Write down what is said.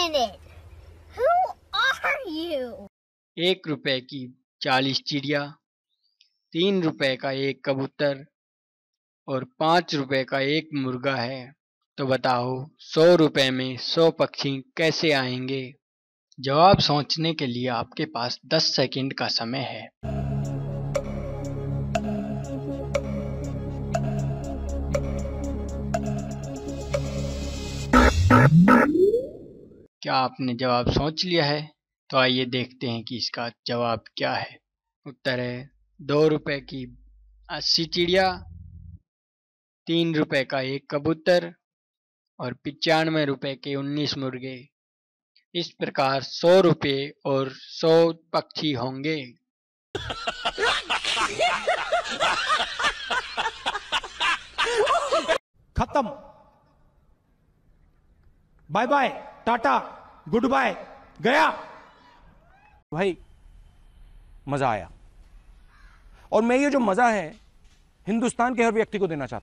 minute. Who are you? एक रुपए की चालीस चिड़िया तीन रुपए का एक कबूतर और पाँच रुपए का एक मुर्गा है तो बताओ सौ रुपए में सौ पक्षी कैसे आएंगे जवाब सोचने के लिए आपके पास दस सेकंड का समय है क्या आपने जवाब सोच लिया है तो आइए देखते हैं कि इसका जवाब क्या है उत्तर है दो रुपए की अस्सी चिड़िया तीन रुपए का एक कबूतर और पचानवे रुपए के उन्नीस मुर्गे इस प्रकार सौ रुपये और सौ पक्षी होंगे खत्म बाय बाय टाटा गुड बाय गया भाई मजा आया और मैं ये जो मजा है हिंदुस्तान के हर व्यक्ति को देना चाहता